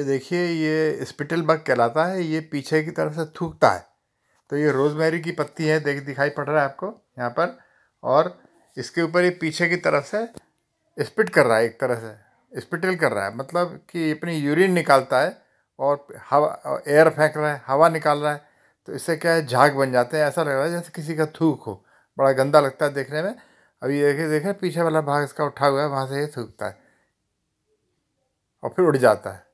ये देखिए ये स्पिटल बग कहलाता है ये पीछे की तरफ से थूकता है तो ये रोज़मेरी की पत्ती है देख दिखाई पड़ रहा है आपको यहाँ पर और इसके ऊपर ये पीछे की तरफ से स्पिट कर रहा है एक तरह से स्पिटल कर रहा है मतलब कि अपनी यूरिन निकालता है और हवा एयर फेंक रहा है हवा निकाल रहा है तो इससे क्या है झाग बन जाते हैं ऐसा लग रहा है जैसे किसी का थूक हो बड़ा गंदा लगता है देखने में अब ये देखिए देखें पीछे वाला भाग इसका उठा हुआ है वहाँ से ये थूकता है और फिर उड़ जाता है